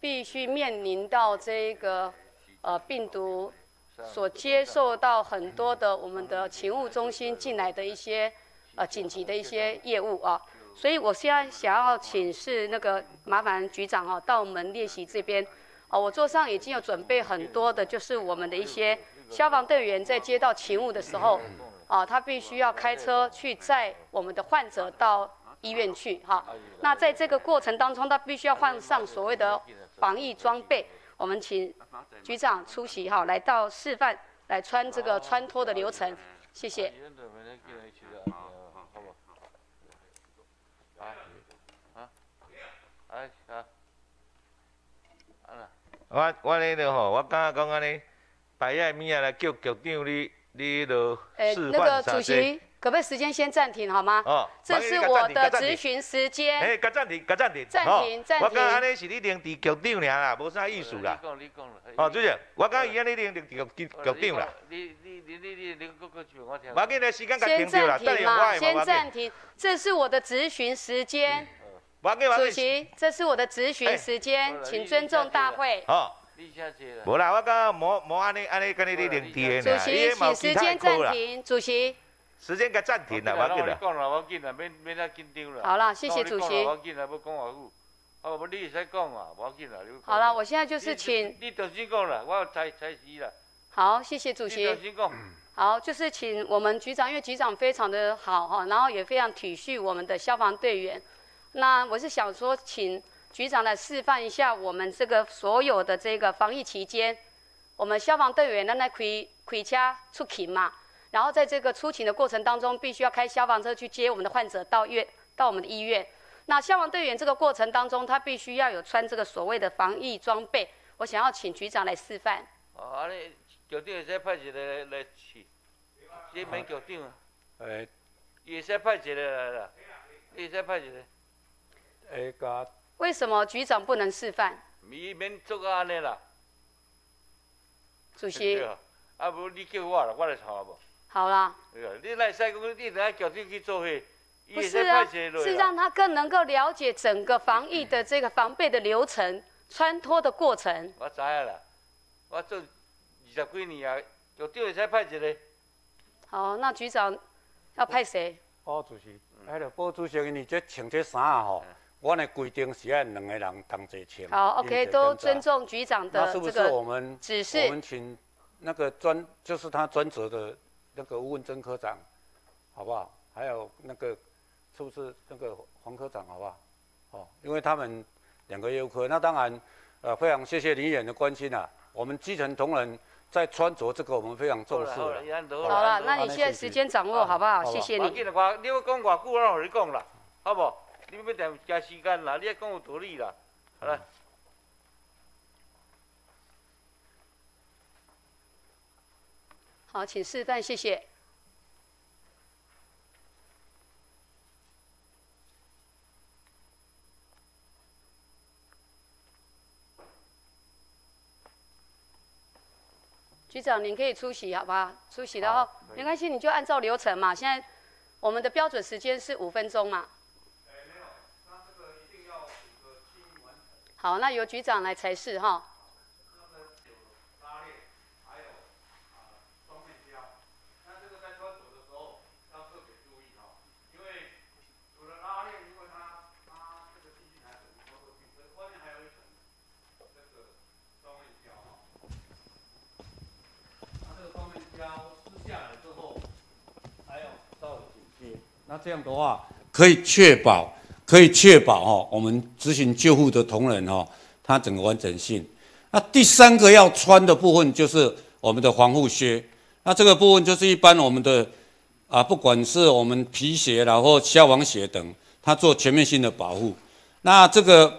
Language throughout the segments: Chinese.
必须面临到这个呃病毒所接受到很多的我们的勤务中心进来的一些呃紧急的一些业务啊，所以我现在想要请示那个麻烦局长啊，到我们练习这边哦，我桌上已经有准备很多的，就是我们的一些消防队员在接到勤务的时候啊，他必须要开车去载我们的患者到医院去哈。那在这个过程当中，他必须要换上所谓的。防疫装备，我们请局长出席哈，来到示范来穿这个穿脱的流程，谢谢。啊，啊，我我咧就吼，我刚讲安尼，白日物啊来叫局长你，你咧示范啥诶，那个主席。可不可以时间先暂停好吗？这是我的咨询时间。哎，暂停，暂停。暂停，暂停。我安尼是你领局长啦，无啥意思啦。你讲，你讲哦，主席，我伊安尼领局局局长啦。你你你你你你，个我听。先暂停啦。先暂停，这是我的质询时间。主席，这是我的咨询时间，请尊重大会。好。你去啦。唔啦，我无无安尼安尼跟你哋聊天主席，请时间暂停。主席。时间该暂停了，讲我紧免免紧张好了，谢谢主席。我紧讲话久。好，不，你讲啊，我紧好了，我现在就是请。你讲我才才好，谢谢主席。你讲。好，就是请我们局长，因为局长非常的好哈，然后也非常体恤我们的消防队员。那我是想说，请局长来示范一下，我们这个所有的这个防疫期间，我们消防队员呢，那回开车出勤嘛。然后在这个出勤的过程当中，必须要开消防车去接我们的患者到院，到我们的医院。那消防队员这个过程当中，他必须要有穿这个所谓的防疫装备。我想要请局长来示范。哦，啊你局长也先派一个来来去，你们局长，哎，也先派一个来了，也先派一个，哎个。为什么局长不能示范？你免做个安尼啦。主席，啊不，你叫我啦，我来查不？好啦。你来西工，你来局长去做戏，伊会使是让他更能够了解整个防疫的这个防备的流程、穿脱的过程。我知啦，我做二十几年啊，局长会使派一个。好，那局长要派谁？包主席，那了，包主席，因为这穿这衫吼，我呢规定是按两个人同齐穿。好，OK，都尊重局长的这个指示。我们请那个专，就是他专责的。那个问曾科长，好不好？还有那个是不是那个黄科长，好不好？哦，因为他们两个优科，那当然，呃，非常谢谢李远的关心啦。我们基层同仁在穿着这个，我们非常重视了。好了，那你现在时间掌握好不好？谢谢你。你要讲话，久，我让讲啦，好不？你要耽加时间啦。你讲有道理啦，好啦。好，请示范，谢谢。局长，您可以出席好吧？出席了哦，没关系，你就按照流程嘛。现在我们的标准时间是五分钟嘛。好，那由局长来裁示哈。那这样的话，可以确保可以确保哈，我们执行救护的同仁哈，他整个完整性。那第三个要穿的部分就是我们的防护靴。那这个部分就是一般我们的啊，不管是我们皮鞋然后消防鞋等，它做全面性的保护。那这个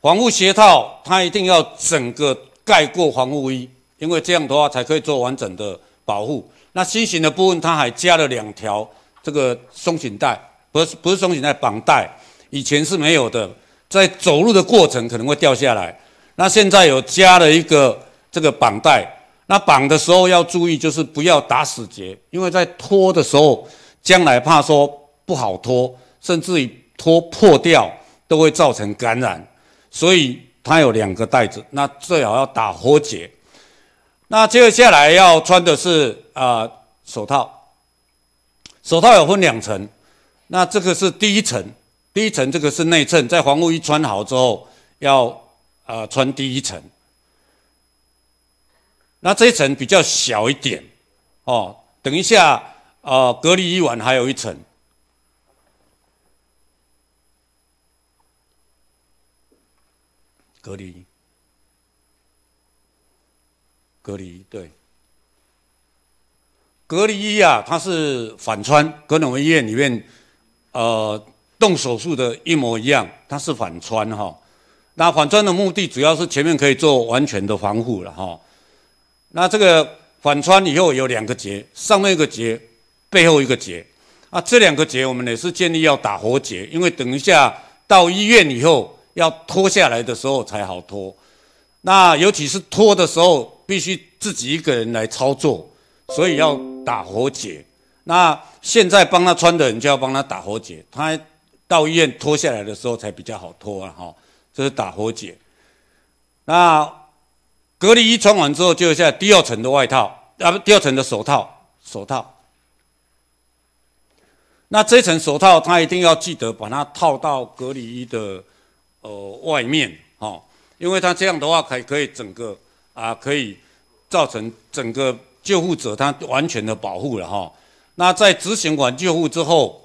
防护鞋套它一定要整个盖过防护衣，因为这样的话才可以做完整的保护。那新型的部分它还加了两条。这个松紧带不是不是松紧带绑带，以前是没有的，在走路的过程可能会掉下来。那现在有加了一个这个绑带，那绑的时候要注意，就是不要打死结，因为在脱的时候，将来怕说不好脱，甚至于脱破掉都会造成感染。所以它有两个带子，那最好要打活结。那接下来要穿的是啊手套。手套有分两层，那这个是第一层，第一层这个是内衬，在防护衣穿好之后，要呃穿第一层。那这一层比较小一点，哦，等一下，呃，隔离衣完还有一层，隔离，隔离，对。隔离衣啊，它是反穿，跟我们医院里面，呃，动手术的一模一样，它是反穿哈。那反穿的目的主要是前面可以做完全的防护了哈。那这个反穿以后有两个结，上面一个结，背后一个结。啊，这两个结我们也是建议要打活结，因为等一下到医院以后要脱下来的时候才好脱。那尤其是脱的时候必须自己一个人来操作，所以要。打活结，那现在帮他穿的人就要帮他打活结。他到医院脱下来的时候才比较好脱了哈，这是打活结。那隔离衣穿完之后，就现在第二层的外套，啊不，第二层的手套，手套。那这层手套，他一定要记得把它套到隔离衣的呃外面，哈，因为他这样的话还可以整个啊，可以造成整个。救护者他完全的保护了哈，那在执行完救护之后，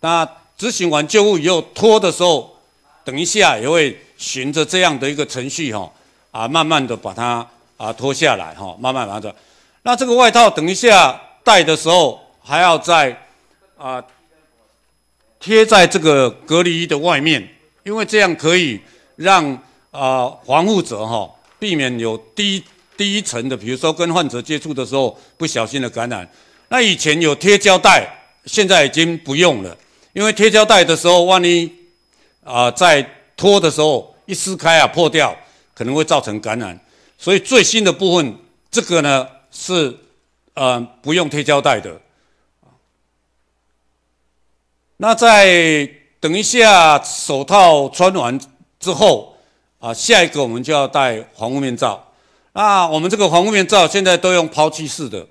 那执行完救护以后脱的时候，等一下也会循着这样的一个程序哈，啊慢慢的把它啊脱下来哈，慢慢拿着。那这个外套等一下戴的时候还要在啊贴在这个隔离衣的外面，因为这样可以让啊防护者哈避免有滴。第一层的，比如说跟患者接触的时候不小心的感染，那以前有贴胶带，现在已经不用了，因为贴胶带的时候，万一啊在脱的时候一撕开啊破掉，可能会造成感染，所以最新的部分，这个呢是呃不用贴胶带的。那在等一下手套穿完之后啊，下一个我们就要戴防护面罩。那我们这个防护面罩现在都用抛弃式的，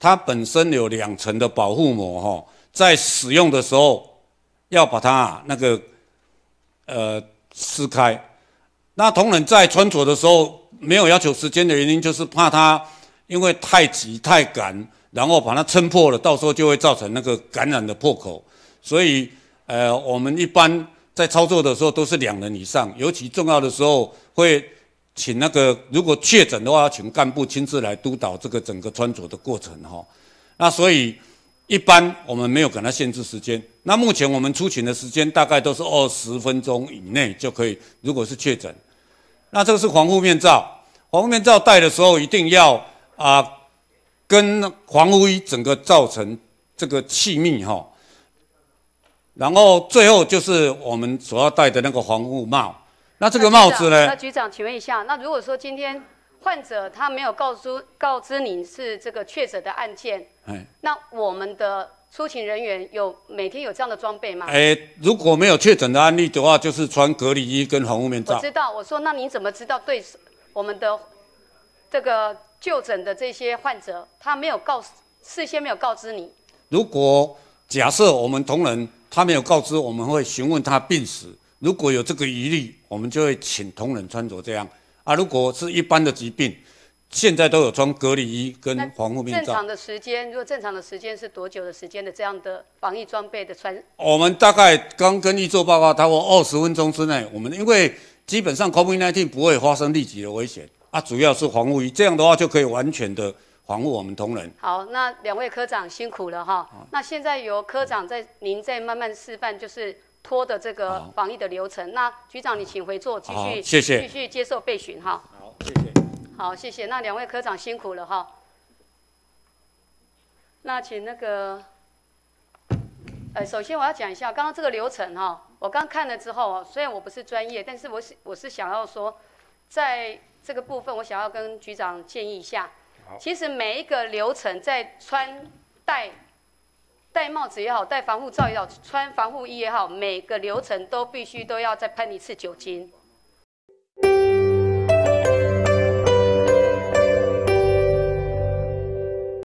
它本身有两层的保护膜哈，在使用的时候要把它那个呃撕开。那同仁在穿着的时候没有要求时间的原因，就是怕它因为太急太赶，然后把它撑破了，到时候就会造成那个感染的破口。所以呃，我们一般在操作的时候都是两人以上，尤其重要的时候会。请那个，如果确诊的话，要请干部亲自来督导这个整个穿着的过程哈。那所以一般我们没有给他限制时间。那目前我们出勤的时间大概都是二十分钟以内就可以。如果是确诊，那这个是防护面罩，防护面罩戴的时候一定要啊，跟防护衣整个造成这个气密哈。然后最后就是我们所要戴的那个防护帽。那这个帽子呢？那局长，请问一下，那如果说今天患者他没有告诉告知你是这个确诊的案件，那我们的出勤人员有每天有这样的装备吗？哎，如果没有确诊的案例的话，就是穿隔离衣跟防雾面罩。我知道，我说那你怎么知道对我们的这个就诊的这些患者，他没有告事先没有告知你？如果假设我们同仁他没有告知，我们会询问他病史。如果有这个疑虑，我们就会请同仁穿着这样啊。如果是一般的疾病，现在都有穿隔离衣跟防护面罩。正常的时间，如果正常的时间是多久的时间的这样的防疫装备的穿？我们大概刚跟您做报告，他说二十分钟之内，我们因为基本上 COVID-19 不会发生立即的危险啊，主要是防护衣，这样的话就可以完全的防护我们同仁。好，那两位科长辛苦了哈。那现在由科长在您在慢慢示范，就是。拖的这个防疫的流程，那局长你请回座，继续谢谢，继续接受备询哈。好，谢谢，好谢谢。那两位科长辛苦了哈。那请那个，呃，首先我要讲一下刚刚这个流程哈，我刚看了之后，虽然我不是专业，但是我是我是想要说，在这个部分我想要跟局长建议一下。其实每一个流程在穿戴。戴帽子也好，戴防护罩也好，穿防护衣也好，每个流程都必须都要再喷一次酒精。